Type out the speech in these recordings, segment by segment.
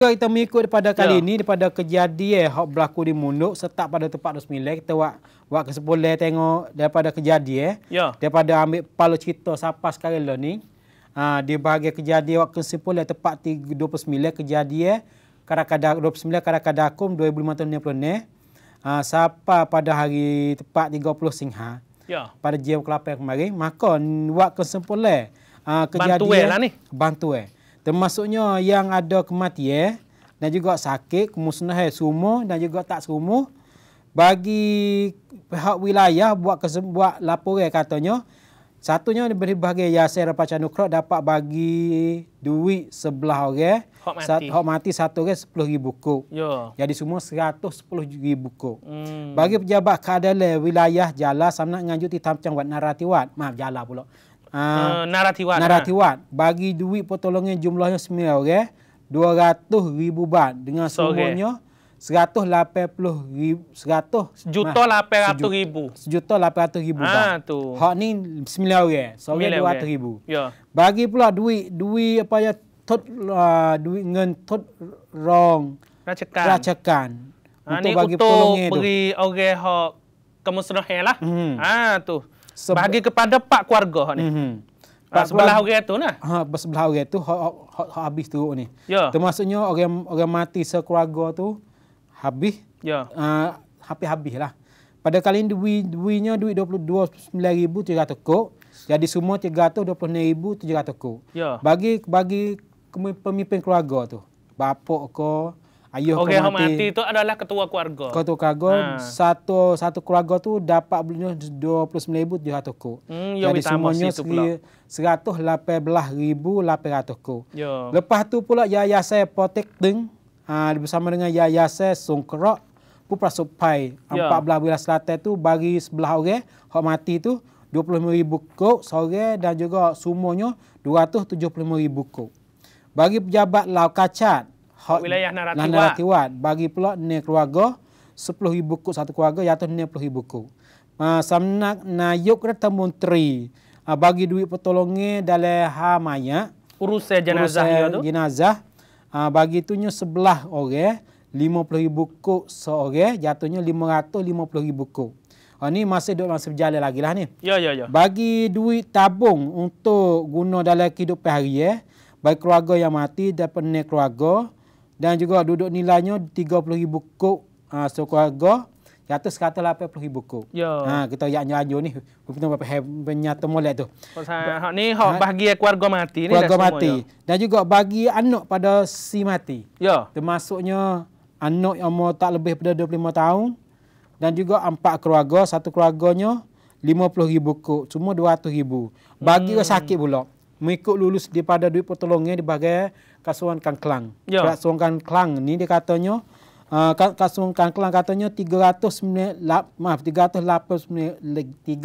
kita mengikut daripada kali ya. ini daripada kejadian eh, hak berlaku di Munduk setak pada tempat 29 eh. kita buat buat kesepuluh tengok daripada kejadian eh ya. daripada ambil palo cerita siapa sekarang lah ni ha, di bahagian kejadian waktu kesepuluh tempat 29 eh, kejadian kadang-kadang 29 kadang-kadang akum 2560 ni ha, siapa pada hari tempat 30 Singha ya. pada jam kelapa kemarin maka buat kesepuluh ha, kejadian bantu eh lah ni bantu eh termasuknya yang ada kematian ya, dan juga sakit kemusnahan rumah dan juga tak rumah bagi pihak wilayah buat buat laporan katanya satunya diberi bahagian Yasir Pacanu dapat bagi duit sebelah orang okay? hak mati mati satu orang sepuluh ribu kok ya. jadi semua seratus sepuluh ribu kok hmm. bagi pejabat keadaan wilayah jala samnak nganjuti tamcang wat naratiwat maaf jala pula uh, ah. eh, naratiwat. Eh. Bagi duit potolongnya jumlahnya 9 orang. ratus ribu baht. Dengan semuanya so, okay. 180,000. seratus sejuta 800,000. Sejuta 800,000 ha, tu. Hak ni 9 orang. Okay? So, okay, ratus ribu. Ya. Bagi pula duit, duit apa ya, tut, ah, duit dengan tut rong. Rajakan. Rajakan. Ah, untuk bagi potolongnya tu. Ini untuk beri orang yang Kamu sudah Hmm. Ah tu bagi kepada pak keluarga ni. Mm -hmm. Pak sebelah orang tu nah. Ha, pak sebelah orang tu habis tu ni. Ya. Termasuknya orang orang mati sekeluarga tu habis. Ya. Ah, ha, uh, habis-habis lah. Pada kali ini duit duitnya duit 22,700 kok. Jadi semua tiga tu dua puluh ribu tu kok. Ya. Bagi bagi pemimpin keluarga tu. Bapak ko Ayuh, okay, kau mati. mati itu adalah ketua keluarga. Ketua keluarga ha. satu satu keluarga tu dapat belinya 29,700 di hatuku. Hmm, Jadi semuanya seratus lapan belah ribu lapan ratus ku. Ya. Lepas tu pula yayasan potek teng ha, bersama dengan yayasan sungkrok pupra supai ya. empat belah wilayah selatan tu bagi sebelah orang hok mati tu 25,000 kok sore dan juga semuanya 275,000 kok. Bagi pejabat lau kacat, hak wilayah Naratiwat. Naratiwat. Bagi pula ni keluarga 10000 kok satu keluarga ya tuh 60000 kok. Ma ha, samnak nayuk rata menteri uh, bagi duit pertolongan dalam ha maya urusan jenazah ya tu. Jenazah uh, bagi tunya sebelah orang 50000 kok seorang jatuhnya 550000 kok. Ha ni masih duk masih berjalan lagi lah ni. Ya ya ya. Bagi duit tabung untuk guna dalam kehidupan hari eh. Baik keluarga yang mati dan penek keluarga dan juga duduk nilainya 30 kok ah uh, suku harga jatuh 180000 kok. Ya. Ha kita yak nyanyo ni kita berapa hebnya tu molek tu. Pasal ni hak ha. bagi keluarga mati ni keluarga mati. Semua, ya. dan juga bagi anak pada si mati. Ya. Termasuknya anak yang umur tak lebih pada 25 tahun dan juga empat keluarga satu keluarganya 50000 kok cuma 200000. Bagi hmm. sakit pula mengikut lulus daripada duit pertolongan dibagai. Kasuan Kang Kelang. Ya. Kasuan Kang Kelang ni dia katanya uh, Kasuan Kang Kelang katanya 300 la, maaf 389 389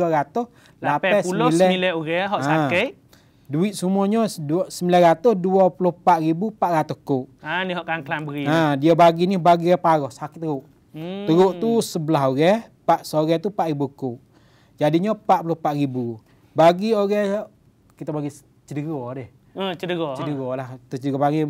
orang hak sakit. Duit semuanya 924,400 kok. Ha ni hak Kang Kelang beri. Ha dia bagi ni bagi parah sakit teruk. Hmm. Teruk tu sebelah orang, eh. pak sore tu 4000 kok. Jadinya 44000. Bagi orang kita bagi cedera deh. Ha, cedera. Cedera lah. Tercedera panggil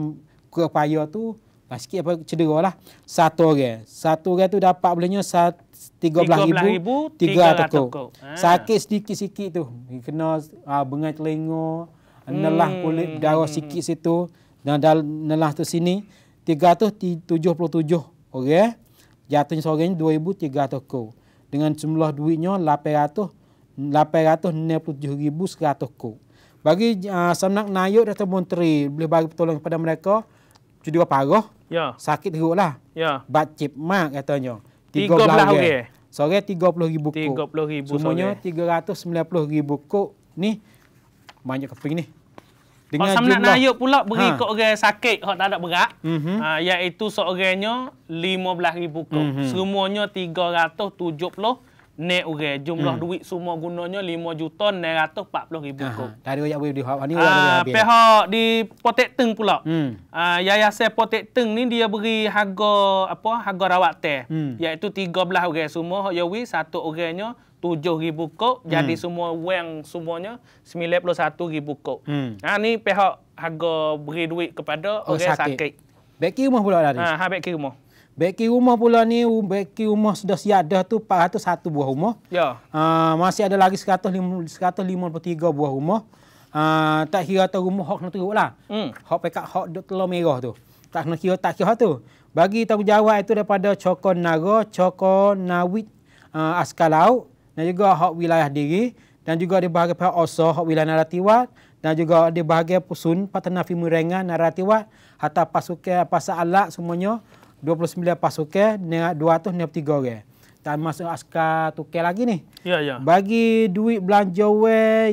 kepaya tu lah sikit apa cedera lah. Satu orang. Satu orang tu dapat belanya satu tiga belah ribu, tiga lah toko. Ha. Sakit sedikit-sikit tu. Kena uh, ah, bengai telengor, nelah hmm. kulit darah sikit situ. Dan nelah tu sini, tiga tu tujuh puluh tujuh orang. Jatuhnya seorangnya dua ribu tiga toko. Dengan jumlah duitnya lapan ratus, lapan ratus enam puluh tujuh ribu seratus toko bagi uh, ah, semenang Nayuk Dato' Menteri boleh bagi pertolongan kepada mereka cuti apa arah? Ya. Sakit teruk lah. Ya. Bat cip mak katanya. 13 orang. Sore 30 ribu kuk. 30 ribu Semuanya sore. 390 ribu kuk ni banyak keping ni. Dengan Pak Samnak Nayuk pula beri ha. orang sakit yang tak ada berat. Mm-hmm. Uh, iaitu seorangnya 15 ribu kuk. Mm-hmm. Semuanya 370 ribu Nek orang jumlah hmm. duit semua gunanya 5 juta 640 ribu kok. Dari ayat boleh dihak. Ani orang di Potek Teng pula. Hmm. Uh, ah, Yayasan Potek Teng ni dia beri harga apa? Harga rawat teh. Hmm. Iaitu 13 orang semua hak yawi satu orangnya 7 hmm. ribu kok. Hmm. Jadi semua ha, wang semuanya 91 ribu kok. Hmm. Uh, ni pihak harga beri duit kepada oh, orang sakit. sakit. Beki rumah pula tadi. Ah, ha, ha beki rumah. Beki rumah pula ni, um, beki rumah sudah siap dah tu 401 buah rumah. Ya. Uh, masih ada lagi 150, 153 buah rumah. Uh, tak kira tu rumah hok nak teruk lah. Hmm. Hok pekat hok duk telur merah tu. Tak nak kira, tak kira tu. Bagi tahu tanggungjawab itu daripada Cokon Naga, Cokon Nawit, uh, Askar Laut. Dan juga hok wilayah diri. Dan juga di bahagian pihak Osoh, hok wilayah Naratiwat. Dan juga di bahagian Pusun, Patanafi Murengah, Naratiwat. Hatta pasukan, pasal alat semuanya. 29 pasukan dengan 253 orang. Tak masuk askar tukar lagi ni. Ya, ya. Bagi duit belanja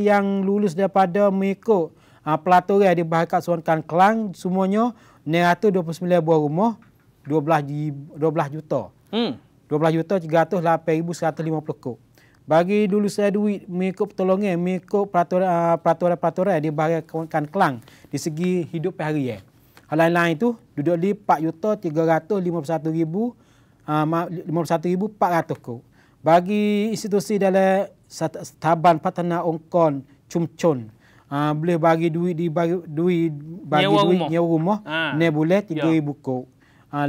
yang lulus daripada mengikut uh, ah, pelaturan di Bahagian Suankan Kelang, semuanya 29 buah rumah, 12, 12 juta. Hmm. 12 juta 308,150 kot. Bagi dulu saya duit mengikut pertolongan, mengikut ah, peraturan-peraturan di bahagian kawan-kawan Kelang di segi hidup hari ini. Ya lain-lain tu duduk di 4 juta 351 ribu uh, 51400 ko bagi institusi dalam taban patana ongkon cumcun uh, ah, boleh bagi duit di bagi duit bagi nyewa duit nyewa rumah ha. ne boleh 3000 ya. ko uh,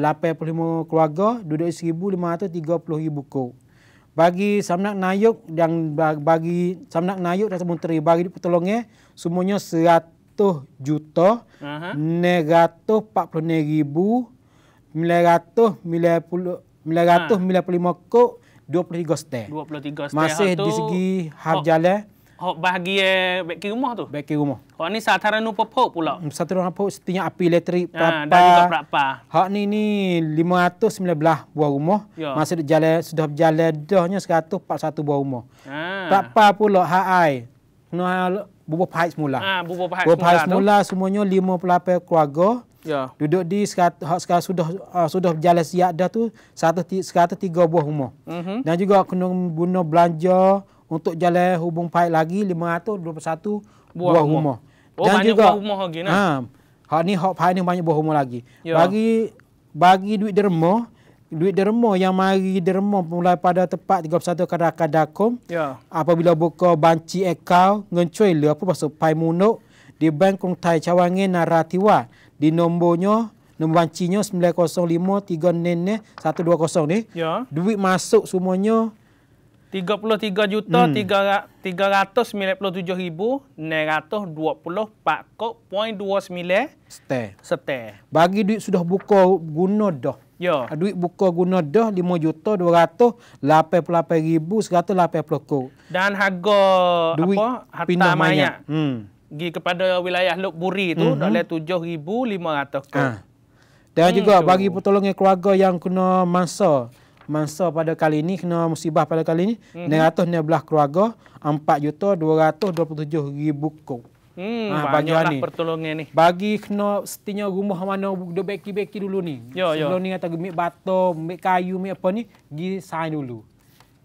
85 keluarga duduk 1530 ribu ko bagi samnak nayuk yang bagi samnak nayuk dan menteri bagi pertolongan semuanya 100 ratus juta negatif empat puluh enam ribu sembilan ratus sembilan puluh lima ratus, dua puluh tiga setengah. Dua puluh tiga setengah. Masih di segi hak jalan. Hak bahagia eh, beki rumah tu. Beki rumah. Hak ni sataran upah pok pula. Hmm, sataran upah pok setinya api elektrik. Ha, dan juga berapa. Hak ni ni lima ratus sembilan belah buah rumah. Ya. Masih di jalan, sudah berjalan dahnya seratus empat satu buah rumah. Ha. Ah. Berapa pula hak air. Nah, bubuh pahit semula. Ah, bubuh pahit, bubuh pahit semula, semula semuanya 58 keluarga. Ya. Duduk di sekarang, sekarang sudah uh, sudah berjalan siap dah tu 103 buah rumah. Mm-hmm. Dan juga kena guna belanja untuk jalan hubung pahit lagi 521 buah, buah rumah. rumah. Oh, Dan juga buah rumah lagi nah. Ha, hak ni hak pahit ni banyak buah rumah lagi. Ya. Bagi bagi duit derma, duit derma yang mari derma mulai pada tepat 31 kadang-kadang dakum. Ya. Apabila buka banci ekau, ngencuai le apa pasal pai munuk di bank kong tai cawangin naratiwa di nombornya nombor bancinya 905 nene 120 ni. Ya. Duit masuk semuanya 33 juta hmm. 397 ribu 924 kok 0.29 Bagi duit sudah buka guna dah. Ya. Ah, duit buka guna dah 5 juta 288,180 ribu Dan harga duit apa? Harta pindah mayat. mayat. Hmm. Gi kepada wilayah Lok Buri tu mm -hmm. dah le 7,500 tu. Ha. Dan hmm, juga tu. bagi pertolongan keluarga yang kena masa masa pada kali ini kena musibah pada kali ini mm -hmm. 916 keluarga 4 juta 227 ribu kok. Hmm, ha, ah, banyak lah pertolongan ni. Bagi kena setinya rumah mana duk beki-beki dulu ni. Yo, Sebelum ni kata gemik batu, gemik kayu, gemik apa ni, gi sign dulu.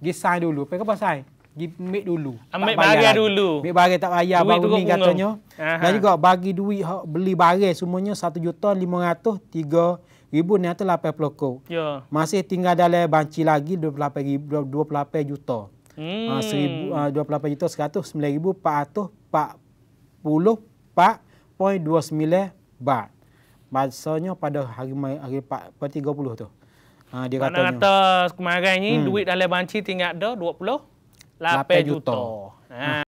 Gi sign dulu. Pakai apa sign? Gi make dulu. Ambil barang dulu. Ambil barang tak bayar duit baru ni bunga. Dan juga bagi duit hak beli barang semuanya 1 juta 503 ribu ni atas 80 kau. Yo. Masih tinggal dalam banci lagi 28 28 juta. Hmm. Ha, 1000 28 juta 109 ribu atuh 400 pak 10.29 baht. Maksudnya pada hari hari 30 tu. Ha, dia kata kata kemarin ni hmm. duit dalam banci tinggal ada 28 juta. juta. Ha. Hmm.